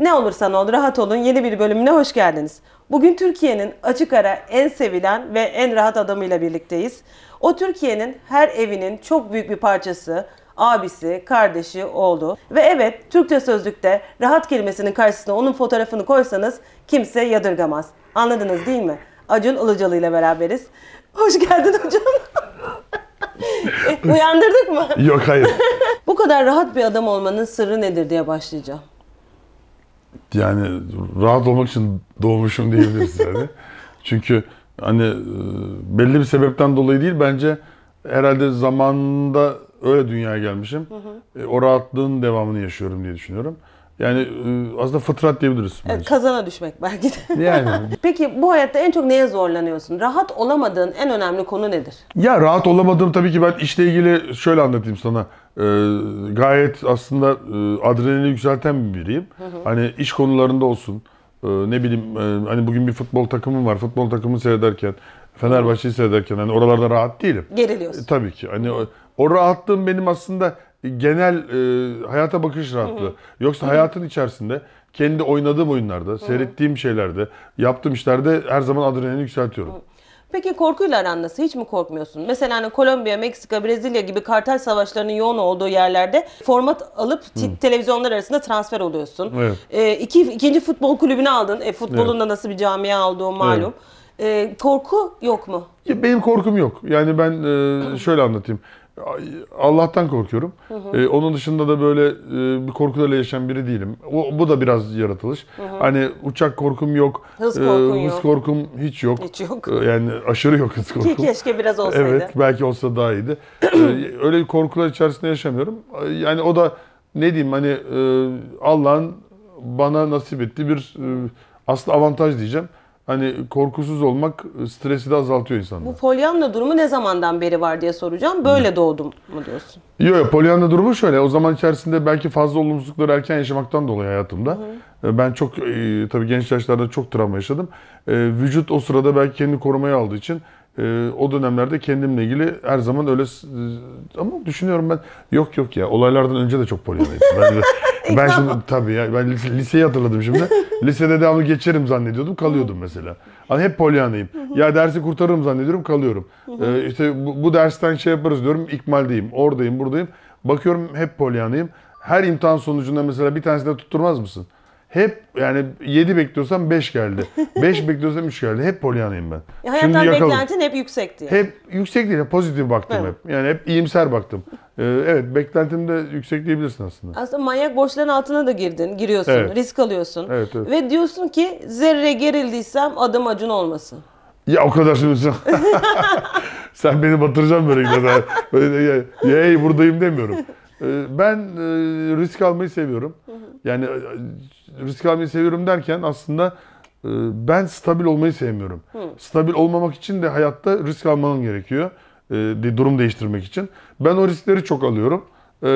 Ne olursan ol rahat olun yeni bir bölümüne hoş geldiniz. Bugün Türkiye'nin açık ara en sevilen ve en rahat adamıyla birlikteyiz. O Türkiye'nin her evinin çok büyük bir parçası, abisi, kardeşi, oğlu. Ve evet Türkçe sözlükte rahat kelimesinin karşısına onun fotoğrafını koysanız kimse yadırgamaz. Anladınız değil mi? Acun Ilıcalı ile beraberiz. Hoş geldin Acun. E, uyandırdık mı? Yok hayır. Bu kadar rahat bir adam olmanın sırrı nedir diye başlayacağım yani rahat olmak için doğmuşum diyebiliriz yani. Çünkü hani e, belli bir sebepten dolayı değil bence herhalde zamanında öyle dünyaya gelmişim. Hı hı. E, o rahatlığın devamını yaşıyorum diye düşünüyorum. Yani e, aslında fıtrat diyebiliriz. Evet, bence. kazana düşmek belki de. Yani. Peki bu hayatta en çok neye zorlanıyorsun? Rahat olamadığın en önemli konu nedir? Ya rahat olamadığım tabii ki ben işle ilgili şöyle anlatayım sana e, gayet aslında e, adrenalini yükselten bir biriyim. Hı hı. Hani iş konularında olsun. E, ne bileyim e, hani bugün bir futbol takımım var. Futbol takımı seyrederken Fenerbahçe'yi seyrederken hani oralarda rahat değilim. Geriliyorsun. E, tabii ki. Hani o, o rahatlığım benim aslında genel e, hayata bakış rahatlığı. Hı hı. Yoksa hı hı. hayatın içerisinde kendi oynadığım oyunlarda, hı hı. seyrettiğim şeylerde, yaptığım işlerde her zaman adrenalini yükseltiyorum. Hı. Peki korkuyla aran nasıl? Hiç mi korkmuyorsun? Mesela hani Kolombiya, Meksika, Brezilya gibi kartel savaşlarının yoğun olduğu yerlerde format alıp hmm. televizyonlar arasında transfer oluyorsun. Evet. E, iki, ikinci futbol kulübünü aldın. E, futbolun evet. da nasıl bir camia olduğu malum. Evet e, korku yok mu? benim korkum yok. Yani ben e, şöyle anlatayım. Allah'tan korkuyorum. Hı hı. Ee, onun dışında da böyle e, bir korkularla yaşayan biri değilim. O, bu da biraz yaratılış. Hı hı. Hani uçak korkum yok. Hız korkum e, yok. korkum hiç yok. Hiç yok. E, yani aşırı yok hız korkum. keşke biraz olsaydı. Evet belki olsa daha iyiydi. e, öyle korkular içerisinde yaşamıyorum. E, yani o da ne diyeyim hani e, Allah'ın bana nasip ettiği bir e, aslında avantaj diyeceğim hani korkusuz olmak e, stresi de azaltıyor insanı. Bu polyanla durumu ne zamandan beri var diye soracağım. Böyle doğdum mu diyorsun? Yok yok polyanla durumu şöyle. O zaman içerisinde belki fazla olumsuzlukları erken yaşamaktan dolayı hayatımda. Hı. E, ben çok e, tabii genç yaşlarda çok travma yaşadım. Vücut o sırada belki kendini korumaya aldığı için o dönemlerde kendimle ilgili her zaman öyle ama düşünüyorum ben yok yok ya olaylardan önce de çok polyanaydım. Ben de ben şimdi tabii ya ben lise, liseyi hatırladım şimdi. Lisede devamlı geçerim zannediyordum kalıyordum mesela. Hani hep polyanayım. ya dersi kurtarırım zannediyorum kalıyorum. ee, işte bu, bu dersten şey yaparız diyorum ikmaldeyim. Oradayım buradayım. Bakıyorum hep polyanayım. Her imtihan sonucunda mesela bir tanesini tutturmaz mısın? Hep yani 7 bekliyorsam 5 geldi. 5 bekliyorsam 3 geldi. Hep polyanayım ben. Ya hayattan Şimdi yakalım. beklentin hep yüksekti. Yani. Hep yüksek değil. Pozitif baktım evet. hep. Yani hep iyimser baktım. Ee, evet beklentim de yüksek diyebilirsin aslında. Aslında manyak borçların altına da girdin. Giriyorsun. Evet. Risk alıyorsun. Evet, evet. Ve diyorsun ki zerre gerildiysem adım acın olmasın. Ya o kadar şimdi sen, sen beni batıracaksın böyle gidersen. Böyle, ya, ya, buradayım demiyorum. Ee, ben e, risk almayı seviyorum. Yani e, e, risk almayı seviyorum derken aslında ben stabil olmayı sevmiyorum. Stabil olmamak için de hayatta risk almanın gerekiyor. Durum değiştirmek için. Ben o riskleri çok alıyorum.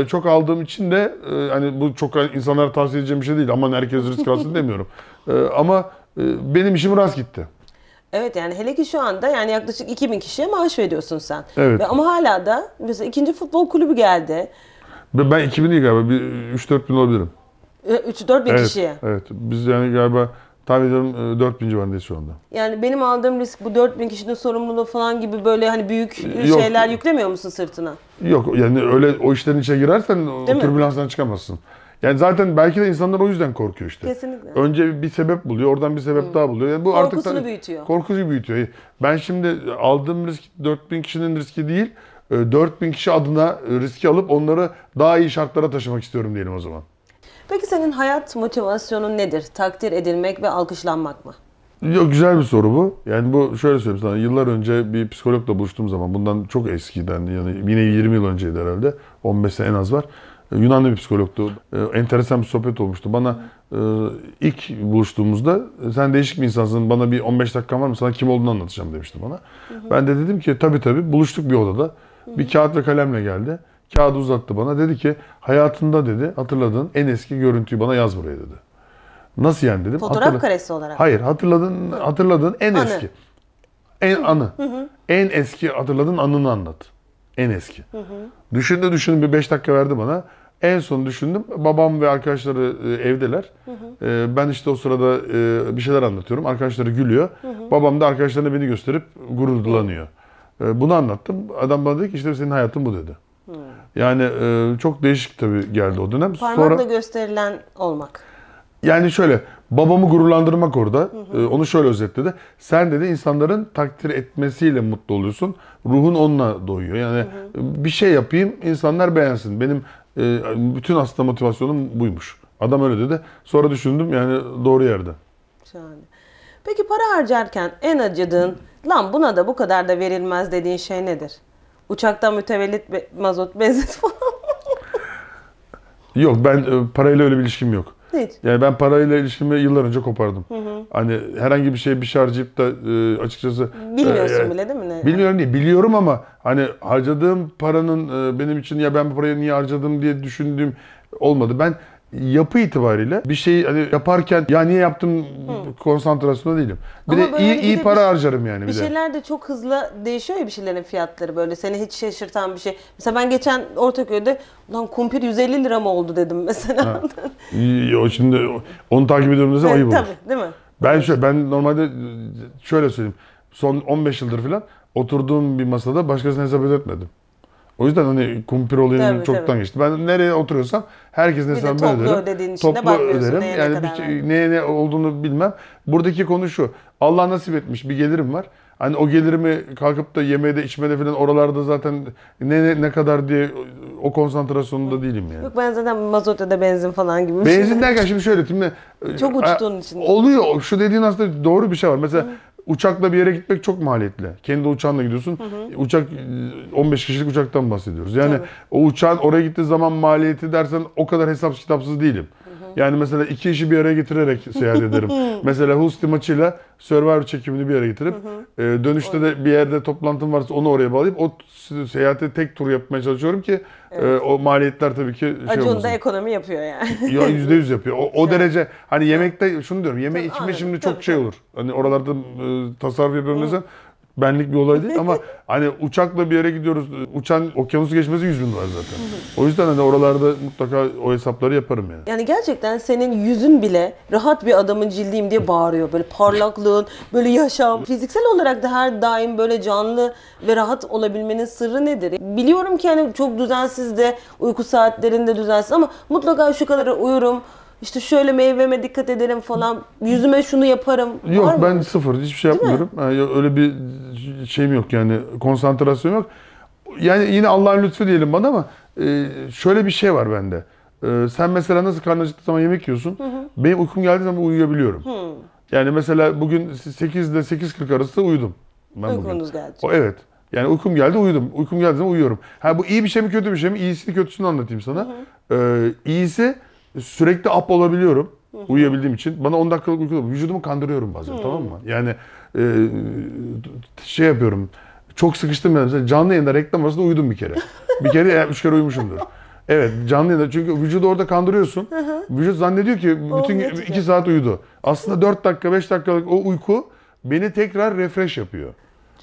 çok aldığım için de e, hani bu çok insanlara tavsiye edeceğim bir şey değil. Aman herkes risk alsın demiyorum. ama benim işim rast gitti. Evet yani hele ki şu anda yani yaklaşık 2000 kişiye maaş veriyorsun sen. Evet. Ve ama hala da mesela ikinci futbol kulübü geldi. Ben 2000 değil galiba. 3-4 bin olabilirim. 3-4 ee, bin evet, kişiye. Evet. Biz yani galiba tahmin ediyorum 4 e, bin civarındayız şu anda. Yani benim aldığım risk bu 4 bin kişinin sorumluluğu falan gibi böyle hani büyük Yok. şeyler yüklemiyor musun sırtına? Yok yani öyle o işlerin içine girersen Değil o türbülansdan çıkamazsın. Yani zaten belki de insanlar o yüzden korkuyor işte. Kesinlikle. Önce bir sebep buluyor, oradan bir sebep hmm. daha buluyor. Yani bu Korkusunu artık büyütüyor. Korkusunu büyütüyor. Ben şimdi aldığım risk 4000 kişinin riski değil, 4000 ee, kişi adına riski alıp onları daha iyi şartlara taşımak istiyorum diyelim o zaman. Peki senin hayat motivasyonun nedir? Takdir edilmek ve alkışlanmak mı? Yok güzel bir soru bu. Yani bu şöyle söyleyeyim sana. Yıllar önce bir psikologla buluştuğum zaman bundan çok eskiden yani yine 20 yıl önceydi herhalde. 15 sene en az var. Ee, Yunanlı bir psikologtu. Ee, enteresan bir sohbet olmuştu. Bana e, ilk buluştuğumuzda e, sen değişik bir insansın bana bir 15 dakikan var mı sana kim olduğunu anlatacağım demişti bana. Hı hı. Ben de dedim ki tabii tabii buluştuk bir odada. Bir kağıt ve kalemle geldi. Kağıdı uzattı bana. Dedi ki hayatında dedi hatırladığın en eski görüntüyü bana yaz buraya dedi. Nasıl yani dedim. Fotoğraf Hatırla... karesi olarak. Hayır hatırladın hatırladığın en anı. eski. En anı. Hı hı. En eski hatırladığın anını anlat. En eski. Hı hı. Düşündü düşündü bir 5 dakika verdi bana. En son düşündüm. Babam ve arkadaşları e, evdeler. Hı hı. E, ben işte o sırada e, bir şeyler anlatıyorum. Arkadaşları gülüyor. Hı hı. Babam da arkadaşlarına beni gösterip gururlanıyor. Hı. Ee, bunu anlattım. Adam bana dedi ki işte senin hayatın bu dedi. Hmm. Yani e, çok değişik tabii geldi o dönem. Parmakla Sonra, gösterilen olmak. Yani şöyle babamı gururlandırmak orada. Hı hı. Ee, onu şöyle özetledi. Sen dedi insanların takdir etmesiyle mutlu oluyorsun. Ruhun onunla doyuyor. Yani hı hı. E, bir şey yapayım insanlar beğensin. Benim e, bütün aslında motivasyonum buymuş. Adam öyle dedi. Sonra düşündüm yani doğru yerde. Şahane. Peki para harcarken en acıdığın, lan buna da bu kadar da verilmez dediğin şey nedir? Uçakta mütevellit be- mazot, benzin falan Yok ben e, parayla öyle bir ilişkim yok. Hiç. Yani ben parayla ilişkimi yıllar önce kopardım. Hani herhangi bir şey bir şey harcayıp da e, açıkçası... E, Bilmiyorsun e, bile değil mi? Ne? Bilmiyorum değil, biliyorum ama hani harcadığım paranın e, benim için ya ben bu parayı niye harcadım diye düşündüğüm olmadı. Ben yapı itibariyle bir şeyi hani yaparken ya niye yaptım Hı. konsantrasyonda değilim. Bir Ama de iyi, hani iyi para bir- harcarım yani bir, Bir de. şeyler de çok hızlı değişiyor ya bir şeylerin fiyatları böyle seni hiç şaşırtan bir şey. Mesela ben geçen Ortaköy'de lan kumpir 150 lira mı oldu dedim mesela. İyi, şimdi onu takip ediyorum desem ayıp olur. Tabii değil mi? Ben şöyle ben normalde şöyle söyleyeyim. Son 15 yıldır falan oturduğum bir masada başkasına hesap ödetmedim. O yüzden hani kumpir olayını çoktan tabii. geçti. Ben nereye oturuyorsam herkes ne zaman böyle öderim. Ödediğin toplu öderim. Neye yani ne, şey, neye ne olduğunu bilmem. Buradaki konu şu. Allah nasip etmiş bir gelirim var. Hani o gelirimi kalkıp da yemeğde içmede falan oralarda zaten ne ne, ne kadar diye o konsantrasyonunda değilim yani. Yok ben zaten Mazotta da benzin falan gibi. Benzin derken şimdi şöyle şimdi çok e, uçtuğun için. Oluyor. Şu dediğin aslında doğru bir şey var. Mesela Hı. Uçakla bir yere gitmek çok maliyetli. Kendi uçağınla gidiyorsun. Hı hı. Uçak 15 kişilik uçaktan bahsediyoruz. Yani evet. o uçağın oraya gittiği zaman maliyeti dersen o kadar hesapsız kitapsız değilim. Yani mesela iki işi bir araya getirerek seyahat ederim. mesela Husti maçıyla Survivor çekimini bir araya getirip e, dönüşte de bir yerde toplantım varsa onu oraya bağlayıp o seyahate tek tur yapmaya çalışıyorum ki e, Evet. Ee, o maliyetler tabii ki şey Acun da ekonomi yapıyor yani. Ya yüzde yüz yapıyor. O, o derece hani yemekte şunu diyorum yeme içme şimdi çok şey olur. Hani oralarda e, tasarruf yapıyorum mesela benlik bir olay değil ama hani uçakla bir yere gidiyoruz. Uçan okyanusu geçmesi 100 bin var zaten. O yüzden hani oralarda mutlaka o hesapları yaparım yani. Yani gerçekten senin yüzün bile rahat bir adamın cildiyim diye bağırıyor. Böyle parlaklığın, böyle yaşam. Fiziksel olarak da her daim böyle canlı ve rahat olabilmenin sırrı nedir? Biliyorum ki hani çok düzensiz de uyku saatlerinde düzensiz ama mutlaka şu kadar uyurum işte şöyle meyveme dikkat ederim falan. Yüzüme şunu yaparım. Yok Var ben mı? sıfır hiçbir şey yapmıyorum. Yani öyle bir şeyim yok yani konsantrasyon yok. Yani yine Allah'ın lütfu diyelim bana ama e, şöyle bir şey var bende. E, sen mesela nasıl karnın acıktığı zaman yemek yiyorsun. Hı hı. Benim uykum geldiği zaman uyuyabiliyorum. Hı. Yani mesela bugün 8 ile 8.40 arası uyudum. Ben Uykunuz bugün. geldi. O, evet. Yani uykum geldi uyudum. Uykum geldi zaman uyuyorum. Ha bu iyi bir şey mi kötü bir şey mi? İyisini kötüsünü anlatayım sana. Hı hı. Ee, iyisi sürekli up olabiliyorum. Uyuyabildiğim için. Bana 10 dakikalık uyku Vücudumu kandırıyorum bazen tamam mı? Yani e, şey yapıyorum. Çok sıkıştım ben. Mesela canlı yayında reklam arasında uyudum bir kere. bir kere ya üç kere uyumuşumdur. Evet canlı yayında çünkü vücudu orada kandırıyorsun. Vücut zannediyor ki bütün iki saat uyudu. Aslında 4 dakika 5 dakikalık o uyku beni tekrar refresh yapıyor.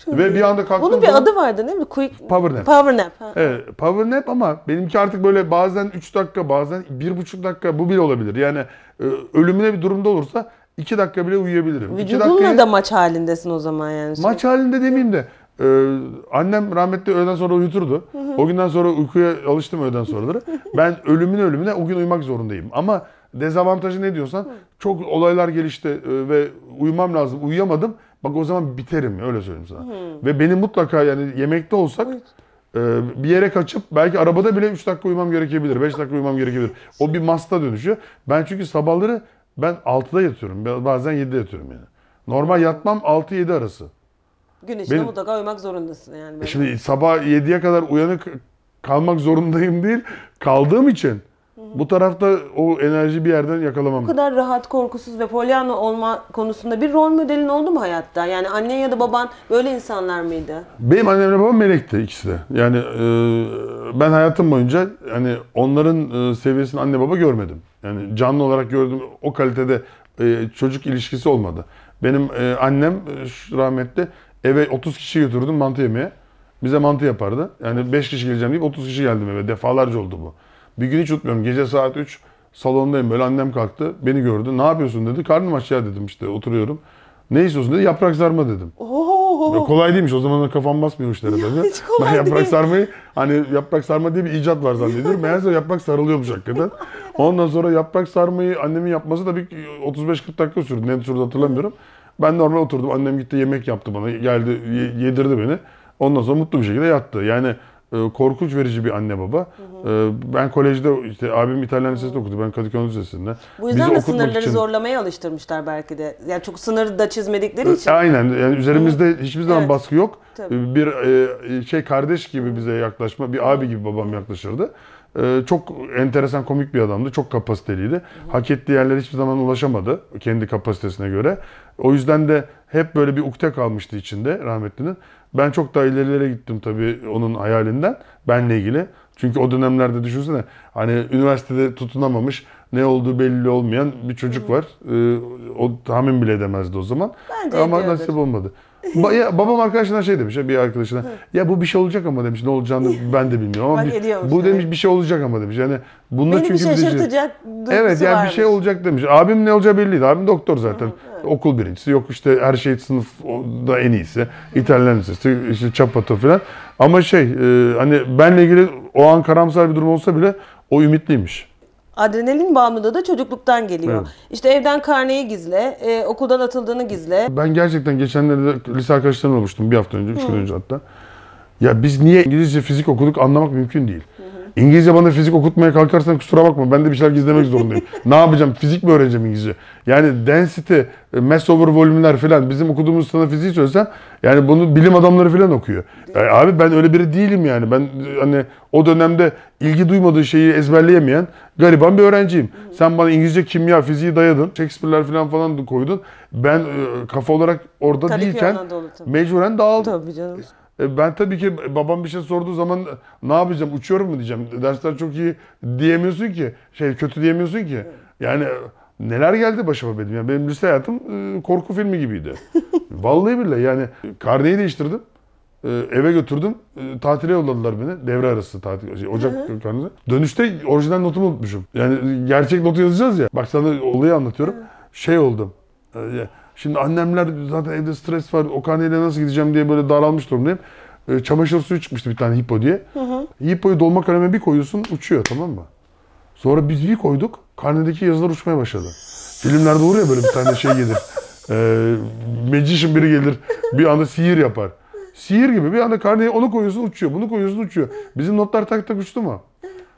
Şöyle Ve bir anda kalktım. Bunun bir adı vardı değil mi? Quick Power nap. Power nap. Ha. Evet, power nap ama benimki artık böyle bazen 3 dakika, bazen 1,5 dakika bu bile olabilir. Yani e, ölümüne bir durumda olursa 2 dakika bile uyuyabilirim. Vücudunla dakikayı... da maç halindesin o zaman yani. Maç halinde demeyeyim de ee, annem rahmetli öğleden sonra uyuturdu. Hı hı. O günden sonra uykuya alıştım öğleden sonraları. ben ölümün ölümüne o gün uyumak zorundayım. Ama dezavantajı ne diyorsan hı. çok olaylar gelişti e, ve uyumam lazım. Uyuyamadım. Bak o zaman biterim öyle söyleyeyim sana. Hmm. Ve beni mutlaka yani yemekte olsak e, bir yere kaçıp belki arabada bile 3 dakika uyumam gerekebilir, 5 dakika uyumam gerekebilir. O bir masta dönüşüyor. Ben çünkü sabahları ben 6'da yatıyorum. Bazen 7'de yatıyorum yani. Normal yatmam 6-7 arası. Gün içinde Benim, mutlaka uyumak zorundasın yani. Böyle. Şimdi sabah 7'ye kadar uyanık kalmak zorundayım değil. Kaldığım için bu tarafta o enerji bir yerden yakalamam. Bu kadar rahat, korkusuz ve polyana olma konusunda bir rol modelin oldu mu hayatta? Yani annen ya da baban böyle insanlar mıydı? Benim ve babam melekti ikisi de. Yani e, ben hayatım boyunca hani onların e, seviyesini anne baba görmedim. Yani canlı olarak gördüm o kalitede e, çocuk ilişkisi olmadı. Benim e, annem e, rahmetli eve 30 kişi götürdüm mantı yemeye. Bize mantı yapardı. Yani 5 kişi geleceğim deyip 30 kişi geldim eve. Defalarca oldu bu. Bir gün hiç unutmuyorum. Gece saat 3 salondayım. Böyle annem kalktı. Beni gördü. Ne yapıyorsun dedi. Karnım aç ya dedim işte oturuyorum. Ne istiyorsun dedi. Yaprak sarma dedim. Oo. kolay değilmiş. O zamanlar kafam basmıyor işlere ya, böyle. Hiç kolay ben yaprak değil. sarmayı hani yaprak sarma diye bir icat var zannediyorum. Meğerse yaprak sarılıyormuş hakikaten. Ondan sonra yaprak sarmayı annemin yapması da bir 35-40 dakika sürdü. Ne sürdü hatırlamıyorum. Ben normal oturdum. Annem gitti yemek yaptı bana. Geldi yedirdi beni. Ondan sonra mutlu bir şekilde yattı. Yani ee, korkunç verici bir anne baba. Hı hı. Ee, ben kolejde işte abim İtalyan Lisesi'nde okudu. Ben Kadıköy Lisesi'nde. Bu yüzden Bizi de sınırları için... zorlamaya alıştırmışlar belki de. Yani çok sınırı da çizmedikleri ee, için. Aynen. Yani üzerimizde hı. hiçbir zaman evet. baskı yok. Tabii. Bir e, şey kardeş gibi bize yaklaşma, bir abi gibi babam yaklaşırdı. Çok enteresan komik bir adamdı. Çok kapasiteliydi. Hı hı. Hak ettiği yerlere hiçbir zaman ulaşamadı kendi kapasitesine göre. O yüzden de hep böyle bir ukde kalmıştı içinde rahmetlinin. Ben çok daha ilerilere gittim tabii onun hayalinden. Benle ilgili. Çünkü o dönemlerde düşünsene hani üniversitede tutunamamış, ne olduğu belli olmayan bir çocuk var. Ee, o tahmin bile edemezdi o zaman. Bence ama ediyordur. nasip olmadı. Ba- ya, babam arkadaşına şey demiş ya bir arkadaşına. ya bu bir şey olacak ama demiş. Ne olacağını ben de bilmiyorum ama bir, bu demiş bir şey olacak ama demiş. Yani bunu Beni bir çünkü bizi- şey- şaşırtacak Evet yani varmış. bir şey olacak demiş. Abim ne olacağı belliydi. Abim doktor zaten. Okul birincisi. Yok işte her şey sınıfda en iyisi. İtalyan lisesi, işte Çapato falan. Ama şey e, hani benle ilgili o an karamsar bir durum olsa bile o ümitliymiş adrenalin bağımlılığı da çocukluktan geliyor. Evet. İşte evden karneyi gizle, e, okuldan atıldığını gizle. Ben gerçekten geçenlerde lise arkadaşlarımla buluştum bir hafta önce, üç gün önce hatta. Ya biz niye İngilizce fizik okuduk anlamak mümkün değil. İngilizce bana fizik okutmaya kalkarsan kusura bakma ben de bir şeyler gizlemek zorundayım. ne yapacağım? Fizik mi öğreneceğim İngilizce? Yani density, e, mass over volümler falan bizim okuduğumuz sana fiziği söylesem yani bunu bilim adamları falan okuyor. Yani e, abi ben öyle biri değilim yani. Ben e, hani o dönemde ilgi duymadığı şeyi ezberleyemeyen gariban bir öğrenciyim. Sen bana İngilizce, kimya, fiziği dayadın. Shakespeare'ler falan falan koydun. Ben kafa olarak orada Tabii değilken mecburen dağıldım. Tabii canım. E, ben tabii ki babam bir şey sorduğu zaman ne yapacağım, uçuyorum mu diyeceğim. Dersler çok iyi diyemiyorsun ki, şey kötü diyemiyorsun ki. Yani e, neler geldi başıma benim. Yani benim lise hayatım e, korku filmi gibiydi. Vallahi billahi yani karneyi değiştirdim. Eve götürdüm. Tatile yolladılar beni. Devre arası tatil. Şey, Ocak karnesi. Dönüşte orijinal notumu unutmuşum. Yani gerçek notu yazacağız ya. Bak sana olayı anlatıyorum. Şey oldum. Şimdi annemler zaten evde stres var. O karneyle nasıl gideceğim diye böyle daralmış durumdayım. E, çamaşır suyu çıkmıştı bir tane hipo diye. Hı hı. Hipoyu dolma kaleme bir koyuyorsun uçuyor tamam mı? Sonra biz bir koyduk. Karnedeki yazılar uçmaya başladı. Filmlerde olur ya böyle bir tane şey gelir. E, magician biri gelir. Bir anda sihir yapar. Sihir gibi bir anda karneye onu koyuyorsun uçuyor. Bunu koyuyorsun uçuyor. Bizim notlar tak tak uçtu mu?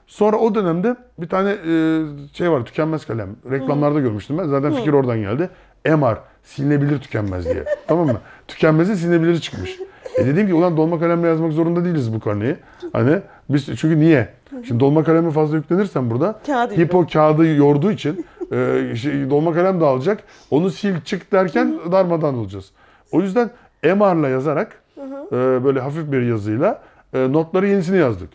Sonra o dönemde bir tane e, şey var tükenmez kalem. Reklamlarda Hı. görmüştüm ben. Zaten fikir Hı. oradan geldi. MR silinebilir tükenmez diye. tamam mı? Tükenmezin silinebilir çıkmış. E dedim ki ulan dolma kalemle yazmak zorunda değiliz bu konuyu. Hani biz çünkü niye? Şimdi dolma kaleme fazla yüklenirsen burada Kağıdı hipo yok. kağıdı yorduğu için e, şey, dolma kalem dağılacak. Onu sil çık derken darmadan olacağız. O yüzden MR'la yazarak e, böyle hafif bir yazıyla e, notları yenisini yazdık.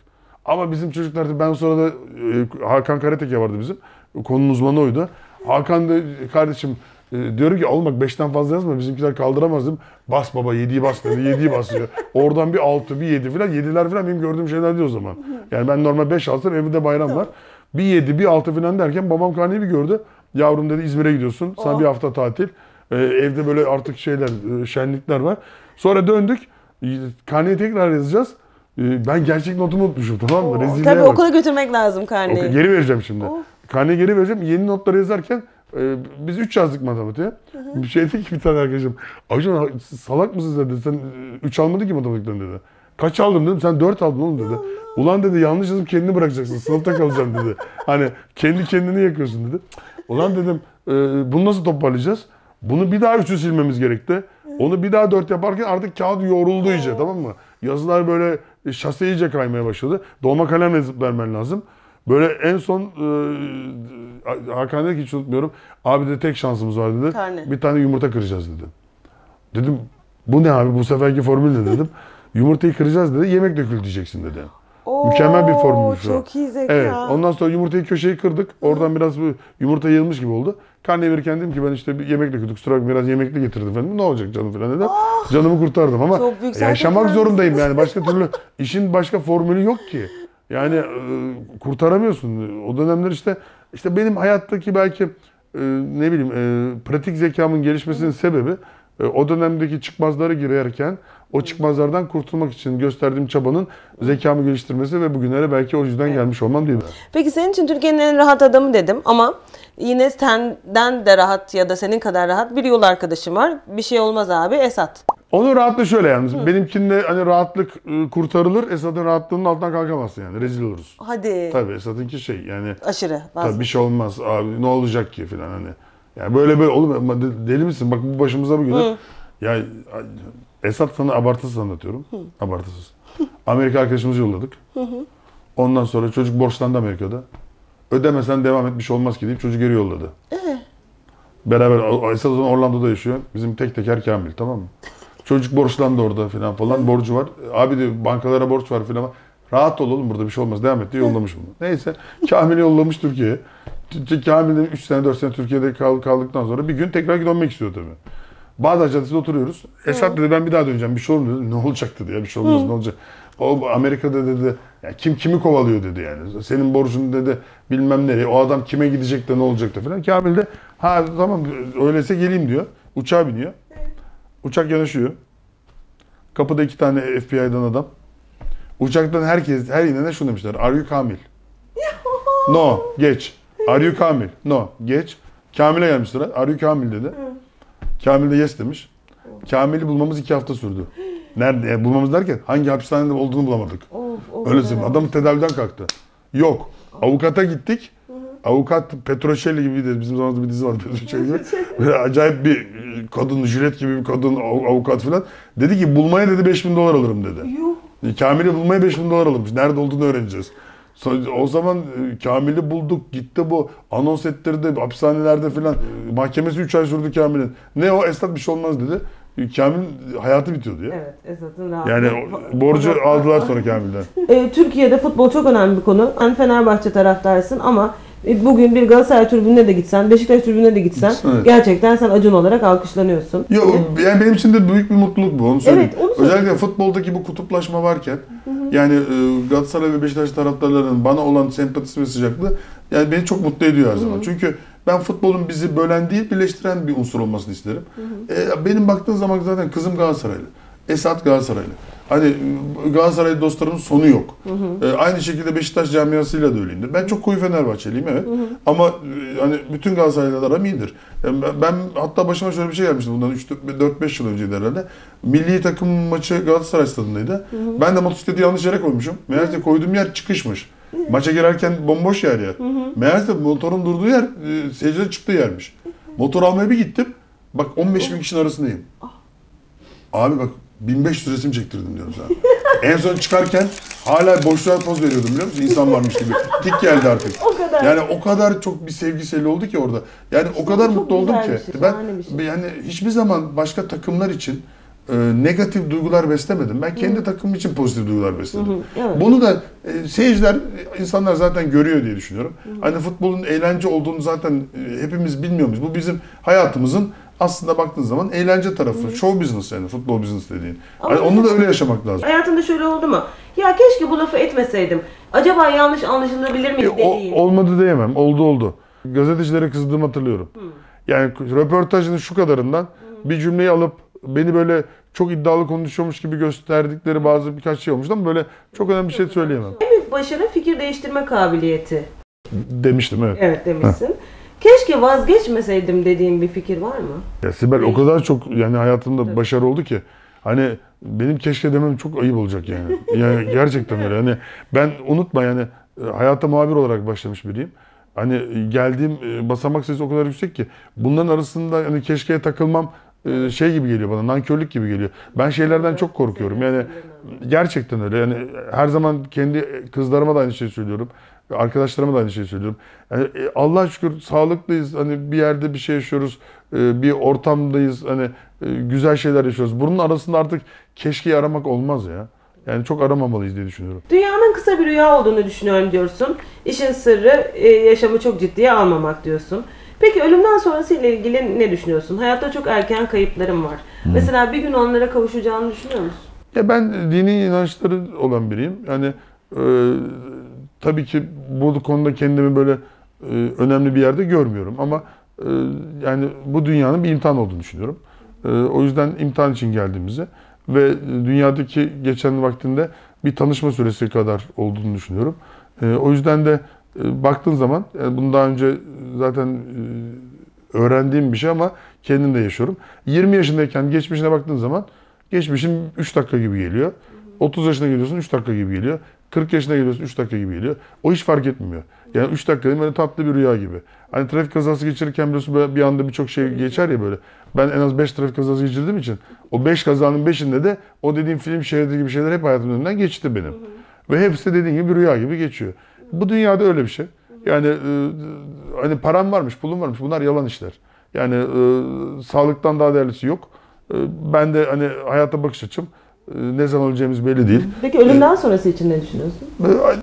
Ama bizim çocuklar ben sonra da e, Hakan Karateke vardı bizim. Konunun uzmanı oydu. Hakan da kardeşim e, diyorum ki oğlum bak 5'ten fazla yazma bizimkiler kaldıramaz dedim. Bas baba 7'yi bas dedi 7'yi basıyor. Oradan bir 6 bir 7 falan 7'ler falan benim gördüğüm şeylerdi o zaman. Yani ben normal 5 alsam evde bayram var. Bir 7 bir 6 falan derken babam karneyi bir gördü. Yavrum dedi İzmir'e gidiyorsun sana Aa. Oh. bir hafta tatil. E, evde böyle artık şeyler e, şenlikler var. Sonra döndük karneye tekrar yazacağız. Ee, ben gerçek notumu unutmuşum tamam mı? Oh. Rezilliğe Tabii bak. okula götürmek lazım karneyi. Geri vereceğim şimdi. Of. Oh. Karneyi geri vereceğim. Yeni notları yazarken ee, biz üç yazdık matematiğe. Bir şey dedi ki bir tane arkadaşım. Hocam salak mısın dedi. Sen e, üç almadın ki matematikten dedi. Kaç aldım dedim. Sen dört aldın oğlum dedi. Ulan dedi yanlış yazıp kendini bırakacaksın. Sınıfta kalacağım dedi. Hani kendi kendini yakıyorsun dedi. Ulan dedim e, bunu nasıl toparlayacağız? Bunu bir daha üçü silmemiz gerekti. Onu bir daha dört yaparken artık kağıt yoruldu iyice tamam mı? Yazılar böyle e, şase iyice kaymaya başladı. Dolma kalemle zıplarmen lazım. Böyle en son e, Hakan dedi ki hiç unutmuyorum. Abi de tek şansımız var dedi. Karne. Bir tane yumurta kıracağız dedi. Dedim bu ne abi bu seferki formül ne dedim. Yumurtayı kıracağız dedi. Yemek dökül diyeceksin dedi. Oo, Mükemmel bir formül şu Çok iyi zeka. Evet. Ondan sonra yumurtayı köşeyi kırdık. Oradan biraz bir yumurta yayılmış gibi oldu. Karneye verirken dedim ki ben işte bir yemek döküldük. Kusura biraz yemekli getirdim efendim. Ne olacak canım falan dedim. Ah, Canımı kurtardım ama yaşamak zorundayım yani. Başka türlü işin başka formülü yok ki. Yani e, kurtaramıyorsun. O dönemler işte işte benim hayattaki belki e, ne bileyim e, pratik zekamın gelişmesinin sebebi e, o dönemdeki çıkmazlara girerken o çıkmazlardan kurtulmak için gösterdiğim çabanın zekamı geliştirmesi ve bugünlere belki o yüzden gelmiş olmam diyebilirim. Peki senin için Türkiye'nin en rahat adamı dedim ama yine senden de rahat ya da senin kadar rahat bir yol arkadaşım var. Bir şey olmaz abi Esat. Onun rahatlığı şöyle yalnız. Hı. Benimkinde hani rahatlık ıı, kurtarılır. Esad'ın rahatlığının altından kalkamazsın yani. Rezil oluruz. Hadi. Tabii Esad'ınki şey yani. Aşırı. Bazı. Tabii bir şey olmaz abi ne olacak ki falan hani. Yani böyle böyle oğlum deli misin? Bak bu başımıza bir gelir. Ya Esad sana abartısız anlatıyorum. Hı. Abartısız. Amerika arkadaşımızı yolladık. Hı hı. Ondan sonra çocuk borçlandı Amerika'da. Ödemesen devam etmiş şey olmaz ki deyip çocuğu geri yolladı. Ee? Beraber Esad o zaman Orlando'da yaşıyor. Bizim tek teker Kamil tamam mı? Çocuk borçlandı orada falan falan. Borcu var. Abi de bankalara borç var falan. Rahat ol oğlum burada bir şey olmaz. Devam et diye yollamış bunu. Neyse Kamil'i yollamış Türkiye'ye. Kamil de 3 sene 4 sene Türkiye'de kaldıktan sonra bir gün tekrar dönmek istiyor tabii. Bağdat Caddesi'nde oturuyoruz. Esat dedi ben bir daha döneceğim. Bir şey olur dedi. Ne olacak dedi ya bir şey olmaz ne olacak. O Amerika'da dedi ya kim kimi kovalıyor dedi yani. Senin borcun dedi bilmem nereye. O adam kime gidecek de ne olacak da falan. Kamil de ha tamam öyleyse geleyim diyor. Uçağa biniyor. Uçak yanaşıyor. Kapıda iki tane FBI'dan adam. Uçaktan herkes, her inene şunu demişler. Are you Kamil? no, geç. Are you Kamil? No, geç. Kamil'e gelmiş sıra. Are you Kamil dedi. Kamil de yes demiş. Kamil'i bulmamız iki hafta sürdü. Nerede? E, bulmamız derken hangi hapishanede olduğunu bulamadık. Of, of, Öyle söyleyeyim. Adam tedaviden kalktı. Yok. Avukata gittik. Avukat Petroşeli gibi de bizim zamanımızda bir dizi vardı Petroşeli gibi. Böyle acayip bir kadın, jilet gibi bir kadın avukat falan. Dedi ki bulmaya dedi 5000 dolar alırım dedi. Yuh. E, Kamil'i bulmaya 5000 dolar alırmış. Nerede olduğunu öğreneceğiz. O zaman e, Kamil'i bulduk. Gitti bu anons ettirdi hapishanelerde falan. E, mahkemesi 3 ay sürdü Kamil'in. Ne o esnaf bir şey olmaz dedi. Kamil'in hayatı bitiyordu ya. Evet, Esat'ın rahatı. Yani borcu aldılar sonra Kamil'den. Türkiye'de futbol çok önemli bir konu. Hani Fenerbahçe taraftarsın ama e, bugün bir Galatasaray tribününe de gitsen, Beşiktaş tribününe de gitsen evet. gerçekten sen Acun olarak alkışlanıyorsun. Yo, evet. yani benim için de büyük bir mutluluk bu onu söyleyeyim. Evet, onu söyleyeyim. Özellikle futboldaki bu kutuplaşma varken hı hı. yani e, Galatasaray ve Beşiktaş taraftarlarının bana olan sempatisi ve sıcaklığı yani beni çok mutlu ediyor her zaman. Hı hı. Çünkü ben futbolun bizi bölen değil birleştiren bir unsur olmasını isterim. Hı hı. E, benim baktığım zaman zaten kızım Galatasaraylı. Hı Esat Galatasaraylı. Hani Galatasaray dostlarımın sonu yok. Hı hı. E, aynı şekilde Beşiktaş camiasıyla da öyleyimdir. Ben çok koyu Fenerbahçeliyim evet. Hı hı. Ama e, hani bütün Galatasaraylılar iyidir. Yani ee, ben, ben hatta başıma şöyle bir şey gelmişti bundan 4-5 yıl önceydi herhalde. Milli takım maçı Galatasaray stadındaydı. Hı hı. Ben de motosikleti yanlış yere koymuşum. Meğerse koyduğum yer çıkışmış. Maça girerken bomboş yer ya. Hı hı. Meğerse motorun durduğu yer e, seyirciden çıktığı yermiş. Motor almaya bir gittim. Bak 15 bin kişinin arasındayım. Ah. Abi bak 1500 resim çektirdim diyorum sana. en son çıkarken hala boşluğa poz veriyordum biliyor musun? İnsan varmış gibi. Tik geldi artık. O kadar. Yani o kadar çok bir sevgisel oldu ki orada. Yani o kadar mutlu oldum ki. Şey, ben şey. yani hiçbir zaman başka takımlar için e, negatif duygular beslemedim. Ben kendi Hı. takımım için pozitif duygular besledim. Hı evet. Bunu da e, seyirciler, insanlar zaten görüyor diye düşünüyorum. Hı Hani futbolun eğlence olduğunu zaten e, hepimiz bilmiyoruz. Bu bizim hayatımızın aslında baktığın zaman eğlence tarafı, Hı. show business yani futbol business dediğin. Ama yani onu da öyle yaşamak lazım. Hayatında şöyle oldu mu? Ya keşke bu lafı etmeseydim. Acaba yanlış anlaşılabilir miyim e, dediğin. Olmadı diyemem. Oldu oldu. Gazetecilere kızdığımı hatırlıyorum. Hı. Yani röportajın şu kadarından Hı. bir cümleyi alıp beni böyle çok iddialı konuşuyormuş gibi gösterdikleri bazı birkaç şey olmuştu ama böyle çok önemli bir şey söyleyemem. En büyük başarı fikir değiştirme kabiliyeti. Demiştim evet. Evet demişsin. Heh. Keşke vazgeçmeseydim dediğin bir fikir var mı? Ya Sibel o kadar çok yani hayatımda Tabii. başarı oldu ki hani benim keşke demem çok ayıp olacak yani. yani gerçekten öyle. Hani ben unutma yani hayata muhabir olarak başlamış biriyim. Hani geldiğim e, basamak sayısı o kadar yüksek ki bunların arasında hani keşkeye takılmam e, şey gibi geliyor bana, nankörlük gibi geliyor. Ben şeylerden çok korkuyorum. Yani gerçekten öyle. Yani her zaman kendi kızlarıma da aynı şeyi söylüyorum. Arkadaşlarıma da aynı şeyi söylüyorum. Yani e, Allah şükür sağlıklıyız. Hani bir yerde bir şey yaşıyoruz. E, bir ortamdayız. Hani e, güzel şeyler yaşıyoruz. Bunun arasında artık keşke aramak olmaz ya. Yani çok aramamalıyız diye düşünüyorum. Dünyanın kısa bir rüya olduğunu düşünüyorum diyorsun. İşin sırrı yaşamı çok ciddiye almamak diyorsun. Peki ölümden sonrası ile ilgili ne düşünüyorsun? Hayatta çok erken kayıplarım var. Hmm. Mesela bir gün onlara kavuşacağını düşünüyor musun? Ya ben dini inançları olan biriyim. Yani tabii ki bu konuda kendimi böyle e, önemli bir yerde görmüyorum ama e, yani bu dünyanın bir imtihan olduğunu düşünüyorum. E, o yüzden imtihan için geldiğimizi ve dünyadaki geçen vaktinde bir tanışma süresi kadar olduğunu düşünüyorum. E, o yüzden de e, baktığın zaman yani e, bunu daha önce zaten e, öğrendiğim bir şey ama kendim de yaşıyorum. 20 yaşındayken geçmişine baktığın zaman geçmişin 3 dakika gibi geliyor. 30 yaşına geliyorsun 3 dakika gibi geliyor. 40 yaşına geliyorsun 3 dakika gibi geliyor. O hiç fark etmiyor. Yani 3 dakika değil böyle hani tatlı bir rüya gibi. Hani trafik kazası geçirirken biliyorsun böyle bir anda birçok şey geçer ya böyle. Ben en az 5 trafik kazası geçirdiğim için o 5 kazanın 5'inde de o dediğim film şeridi gibi şeyler hep hayatımın önünden geçti benim. Ve hepsi dediğim gibi bir rüya gibi geçiyor. Bu dünyada öyle bir şey. Yani e, hani param varmış, pulum varmış bunlar yalan işler. Yani e, sağlıktan daha değerlisi yok. E, ben de hani hayata bakış açım ee, ne zaman öleceğimiz belli değil. Peki ölümden ee, sonrası için ne düşünüyorsun?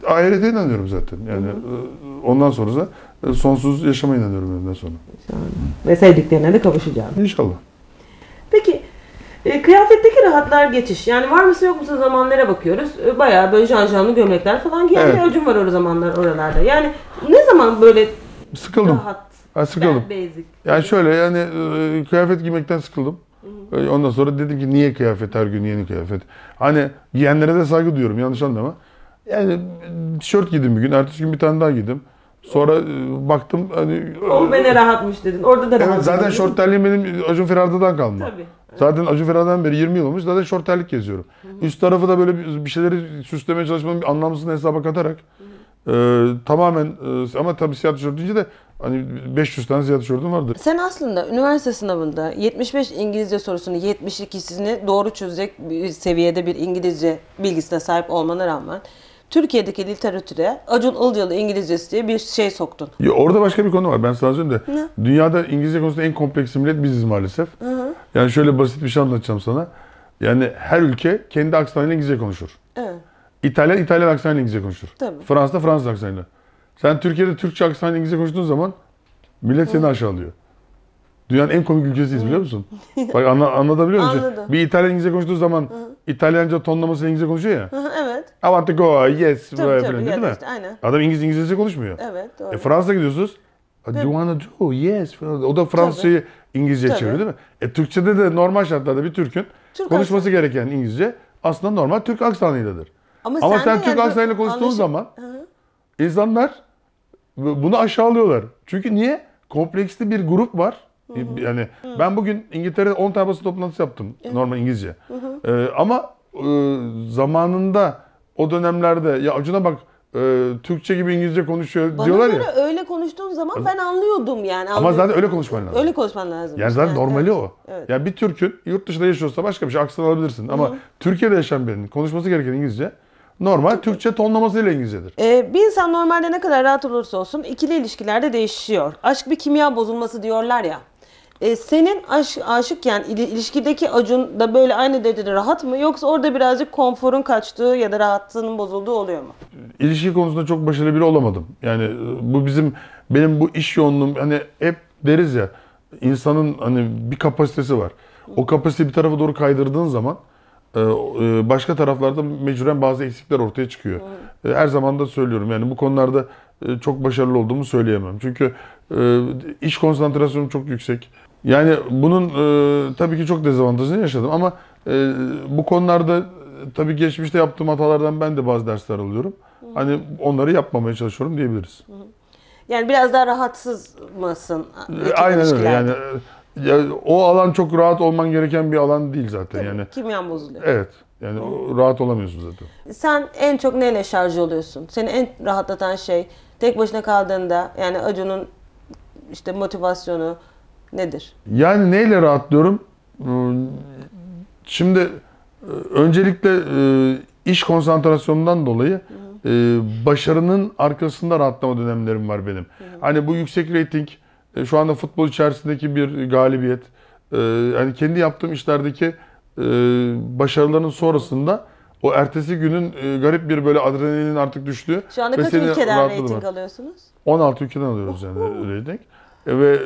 Ahirete inanıyorum zaten. Yani Hı-hı. E, ondan sonrası e, sonsuz yaşama inanıyorum ölümden sonra. Yani. Ve sevdiklerine de kavuşacağım. İnşallah. Peki e, kıyafetteki rahatlar geçiş. Yani var mısın yok musun zamanlara bakıyoruz. E, bayağı böyle janjanlı gömlekler falan giyen evet. öcüm var o zamanlar oralarda. Yani ne zaman böyle sıkıldım. rahat, ben sıkıldım. basic. Yani şöyle yani kıyafet giymekten sıkıldım. Ee, ondan sonra dedim ki niye kıyafet her gün yeni kıyafet. Hani giyenlere de saygı duyuyorum yanlış anlama. Yani tişört giydim bir gün, ertesi gün bir tane daha giydim. Sonra e, baktım hani... E, o beni rahatmış dedin. Orada da rahat. zaten şort terliğim benim Acun Ferarda'dan kalma. Tabii. Zaten Acun Ferarda'dan beri 20 yıl olmuş. Zaten şort terlik geziyorum. Hı hı. Üst tarafı da böyle bir şeyleri süslemeye çalışmanın bir anlamsızını hesaba katarak ee, tamamen e, ama tabii siyah tişört deyince de hani 500 tane siyah tişörtüm vardı. Sen aslında üniversite sınavında 75 İngilizce sorusunu 72'sini doğru çözecek bir seviyede bir İngilizce bilgisine sahip olmana rağmen Türkiye'deki literatüre Acun Ilıcalı İngilizcesi diye bir şey soktun. Ya orada başka bir konu var. Ben sana söyleyeyim de. Ne? Dünyada İngilizce konusunda en kompleks millet biziz maalesef. Hı hı. Yani şöyle basit bir şey anlatacağım sana. Yani her ülke kendi aksanıyla İngilizce konuşur. Evet. İtalyan İtalyan aksanıyla İngilizce konuşur. Tabii. Fransa Fransız aksanıyla. Sen Türkiye'de Türkçe aksanıyla İngilizce konuştuğun zaman millet seni aşağılıyor. Dünyanın en komik ülkesiyiz biliyor musun? Bak anla, anlatabiliyor musun? Anladım. Bir İtalyan İngilizce konuştuğu zaman İtalyanca tonlaması İngilizce konuşuyor ya. evet. I want to go, uh, yes, tabii, böyle tabii, falan değil mi? Işte, aynen. Adam İngiliz İngilizce konuşmuyor. Evet doğru. E, Fransa'da gidiyorsunuz. Uh, do you wanna do? Oh, yes. Falan. O da Fransızcayı İngilizce çeviriyor değil mi? E Türkçe'de de normal şartlarda bir Türk'ün Türk konuşması aksanı. gereken İngilizce aslında normal Türk aksanıyladır. Ama, Ama sen, sen Türk hastayla konuştuğun anlaşıp... zaman Hı-hı. insanlar bunu aşağılıyorlar. Çünkü niye? Kompleksli bir grup var. Hı-hı. Yani Hı-hı. ben bugün İngiltere'de 10 tane basın toplantısı yaptım Hı-hı. normal İngilizce. Hı-hı. Ee, ama e, zamanında o dönemlerde ya acına bak e, Türkçe gibi İngilizce konuşuyor Bana diyorlar ya. Bana öyle konuştuğun zaman ben anlıyordum yani. Anlıyordum. Ama zaten öyle konuşman lazım. Öyle konuşman lazım. Yani zaten yani, normali o. Evet. Yani bir Türk'ün yurt dışında yaşıyorsa başka bir şey aksan alabilirsin. Ama Hı-hı. Türkiye'de yaşayan birinin konuşması gereken İngilizce Normal Türkçe tonlamasıyla İngilizcedir. Ee, bir insan normalde ne kadar rahat olursa olsun ikili ilişkilerde değişiyor. Aşk bir kimya bozulması diyorlar ya. E, senin aş, aşıkken il, ilişkideki acun da böyle aynı derecede rahat mı yoksa orada birazcık konforun kaçtığı ya da rahatlığının bozulduğu oluyor mu? İlişki konusunda çok başarılı biri olamadım. Yani e, bu bizim benim bu iş yoğunluğum hani hep deriz ya insanın hani bir kapasitesi var. O kapasiteyi bir tarafa doğru kaydırdığın zaman ee, e, başka taraflarda mecburen bazı eksikler ortaya çıkıyor. Evet. Ee, her zaman da söylüyorum yani bu konularda e, çok başarılı olduğumu söyleyemem. Çünkü e, iş konsantrasyonum çok yüksek. Yani bunun tabii ki çok dezavantajını yaşadım ama bu konularda tabii geçmişte yaptığım hatalardan ben de bazı dersler alıyorum. Hani onları yapmamaya çalışıyorum diyebiliriz. Yani biraz daha rahatsız mısın? Aynen öyle. Yani ya, o alan çok rahat olman gereken bir alan değil zaten yani. Kimyan bozuluyor. Evet. Yani rahat olamıyorsun zaten. Sen en çok neyle şarj oluyorsun? Seni en rahatlatan şey tek başına kaldığında yani Acun'un işte motivasyonu nedir? Yani neyle rahatlıyorum? Ee, şimdi e, öncelikle e, iş konsantrasyonundan dolayı e, başarının arkasında rahatlama dönemlerim var benim. Hani bu yüksek reyting, e, şu anda futbol içerisindeki bir galibiyet, e, yani kendi yaptığım işlerdeki e, başarıların sonrasında o ertesi günün e, garip bir böyle adrenalinin artık düştüğü. Şu anda kaç ülkeden reyting var. alıyorsunuz? 16 ülkeden alıyoruz yani reyting. E, ve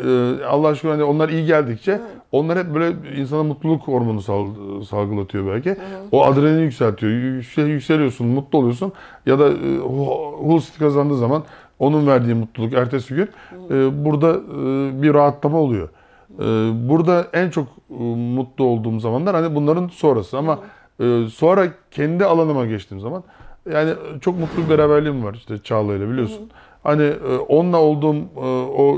Allah aşkına hani onlar iyi geldikçe Hı. onlar hep böyle insana mutluluk hormonu sal, salgılatıyor belki. Hı. O adrenalin yükseltiyor. yükseliyorsun, mutlu oluyorsun. Ya da e, Hulst kazandığı zaman onun verdiği mutluluk ertesi gün. E, burada e, bir rahatlama oluyor. E, burada en çok e, mutlu olduğum zamanlar hani bunların sonrası ama e, sonra kendi alanıma geçtiğim zaman yani çok mutlu bir beraberliğim var işte Çağla ile biliyorsun. Hani e, onunla olduğum e, o e,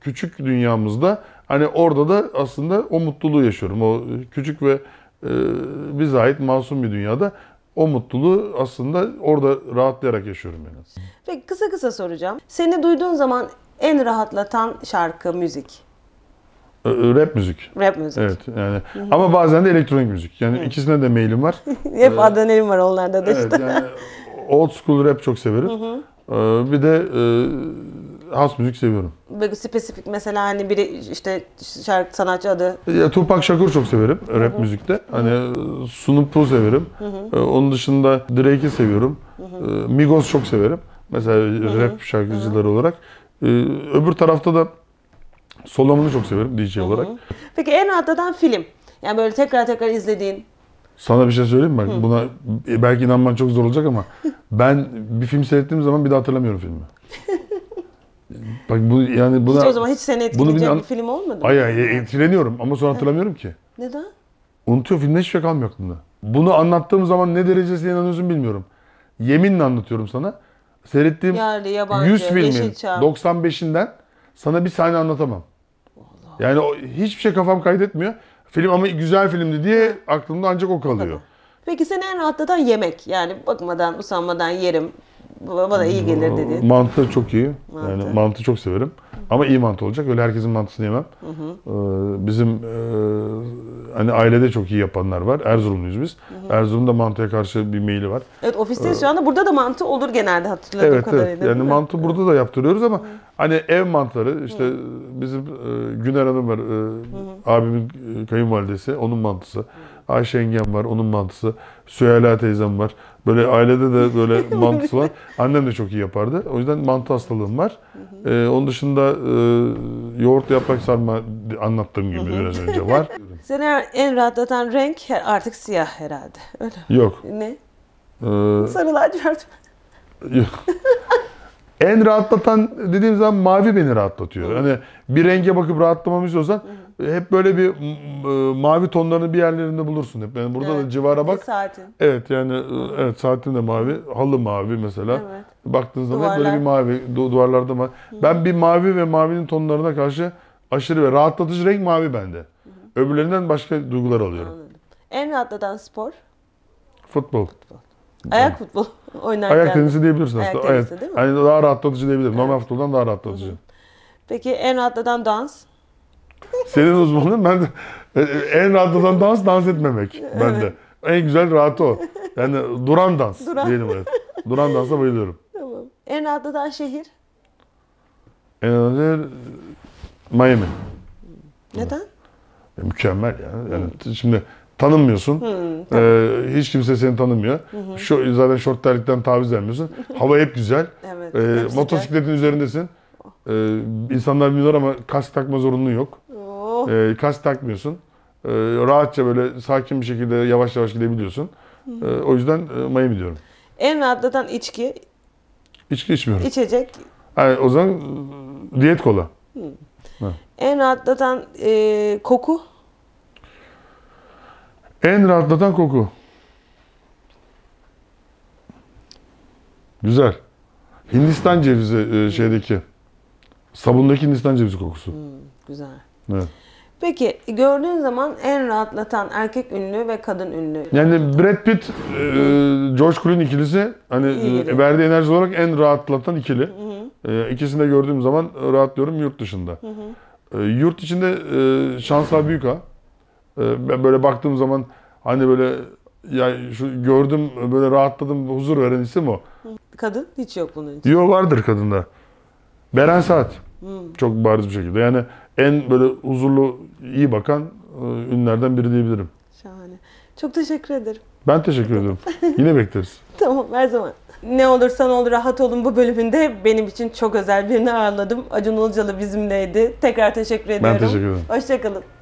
küçük dünyamızda hani orada da aslında o mutluluğu yaşıyorum. O e, küçük ve e, bize ait masum bir dünyada o mutluluğu aslında orada rahatlayarak yaşıyorum en azından. kısa kısa soracağım. Seni duyduğun zaman en rahatlatan şarkı, müzik? Ee, rap müzik. Rap müzik. Evet yani. Ama bazen de elektronik müzik. Yani hı ikisine de meylim var. Hep ee, adrenalim var onlarda da evet, işte. Yani old school rap çok severim. Hı hı. Ee, bir de e, house müzik seviyorum. Böyle spesifik mesela hani biri işte şarkı sanatçı adı. Ya Tupac Shakur çok severim rap hı hı. müzikte. Hani hı. E, Snoop severim. Hı hı. Ee, onun dışında Drake'i seviyorum. Hı hı. Ee, Migos çok severim. Mesela hı hı. rap şarkıcıları hı hı. olarak. öbür tarafta da Solomon'u çok severim DJ olarak. Peki en rahatladan film. Yani böyle tekrar tekrar izlediğin sana bir şey söyleyeyim mi? Bak, buna e, belki inanman çok zor olacak ama ben bir film seyrettiğim zaman bir daha hatırlamıyorum filmi. Bak bu yani buna hiç o zaman hiç seni etkileyecek bunu bir, bir film olmadı mı? Ay ay etkileniyorum ama sonra hatırlamıyorum ki. Neden? Unutuyor filmde hiçbir şey kalmıyor aklımda. Bunu anlattığım zaman ne derecesine inanıyorsun bilmiyorum. Yeminle anlatıyorum sana. Seyrettiğim Yerli, yabancı, 100 filmin 95'inden sana bir sahne anlatamam. Vallahi. Yani o, hiçbir şey kafam kaydetmiyor. Film ama güzel filmdi diye aklımda ancak o kalıyor. Peki seni en rahatlatan yemek. Yani bakmadan, usanmadan yerim bana iyi gelir dedi. Mantı çok iyi. Mantı. Yani mantı çok severim. Ama iyi mantı olacak. Öyle herkesin mantısını yemem. Hı hı. Ee, bizim e, hani ailede çok iyi yapanlar var. Erzurumluyuz biz. Hı hı. Erzurum'da mantıya karşı bir meyli var. Evet ofiste ee, şu anda burada da mantı olur genelde hatırladığım evet, kadarıyla. Evet yani mantı burada da yaptırıyoruz ama hı. hani ev mantıları işte hı. bizim e, Güner Hanım var. E, hı hı. Abimin e, kayınvalidesi onun mantısı. Hı. Ayşe yengem var onun mantısı. Süheyla teyzem var. Böyle ailede de böyle mantı var. Annem de çok iyi yapardı. O yüzden mantı hastalığım var. Ee, onun dışında e, yoğurt yaprak sarma anlattığım gibi biraz önce var. Seni en rahatlatan renk artık siyah herhalde. Öyle mi? Yok. Ne? Ee, Sarı lacivert Yok. en rahatlatan dediğim zaman mavi beni rahatlatıyor. Hani bir renge bakıp rahatlamamı istiyorsan hep böyle bir e, mavi tonlarını bir yerlerinde bulursun hep. Yani burada evet. da civara bak. saatin. Evet yani e, evet saatin de mavi. Halı mavi mesela. Evet. Baktığın zaman Duvarlar. hep böyle bir mavi. Du- duvarlarda mavi. Hı. Ben bir mavi ve mavinin tonlarına karşı aşırı ve rahatlatıcı renk mavi bende. Hı. Öbürlerinden başka duygular alıyorum. Anladım. En rahatlatan spor? Futbol. Futbol. Ayak futbol oynarken. Ayak tenisi diyebilirsin aslında. Ayak tenisi değil mi? Yani daha rahatlatıcı diyebilirim. Evet. Normal futboldan daha rahatlatıcı. hı. Peki en rahatlatan dans? Senin uzmanın ben en rahat olan dans dans etmemek evet. bende. En güzel rahat o. Yani duran dans duran. diyelim evet. Duran dansa bayılıyorum. Tamam. En rahat olan şehir? En rahat şehir Miami. Neden? Evet. Mükemmel ya yani hmm. şimdi tanınmıyorsun. Hmm, ee, hiç kimse seni tanımıyor. Hmm. Şu zaten şort terlikten taviz vermiyorsun. Hava hep güzel. evet, ee, motosikletin üzerindesin. Ee, insanlar biliyor ama kask takma zorunluluğu yok. Oh. E, ee, kask takmıyorsun. E, rahatça böyle sakin bir şekilde yavaş yavaş gidebiliyorsun. E, o yüzden e, Miami diyorum. En rahatlatan içki, İçki içmiyorum. içecek. Yani o zaman e, diyet kola. Hmm. En rahatlatan e, koku. En rahatlatan koku. Güzel. Hindistan cevizi e, hmm. şeydeki. Sabundaki Hindistan cevizi kokusu. Güzel. Evet. Peki gördüğün zaman en rahatlatan erkek ünlü ve kadın ünlü. Yani Brad Pitt, e, George Clooney ikilisi hani e, verdiği enerji olarak en rahatlatan ikili. Hı hı. E, ikisini de gördüğüm zaman rahatlıyorum yurt dışında. Hı hı. E, yurt içinde e, şanslar büyük ha. E, ben böyle baktığım zaman hani böyle ya şu gördüm böyle rahatladım huzur veren isim o. Kadın hiç yok bunun için. Yok vardır kadında. Beren Saat. Hı. Çok bariz bir şekilde. Yani en böyle huzurlu, iyi bakan e, ünlerden biri diyebilirim. Şahane. Çok teşekkür ederim. Ben teşekkür ederim. Yine bekleriz. tamam her zaman. Ne olursan ol rahat olun bu bölümünde benim için çok özel birini ağırladım. Acun Ilıcalı bizimleydi. Tekrar teşekkür ediyorum. Ben teşekkür ederim. Hoşçakalın.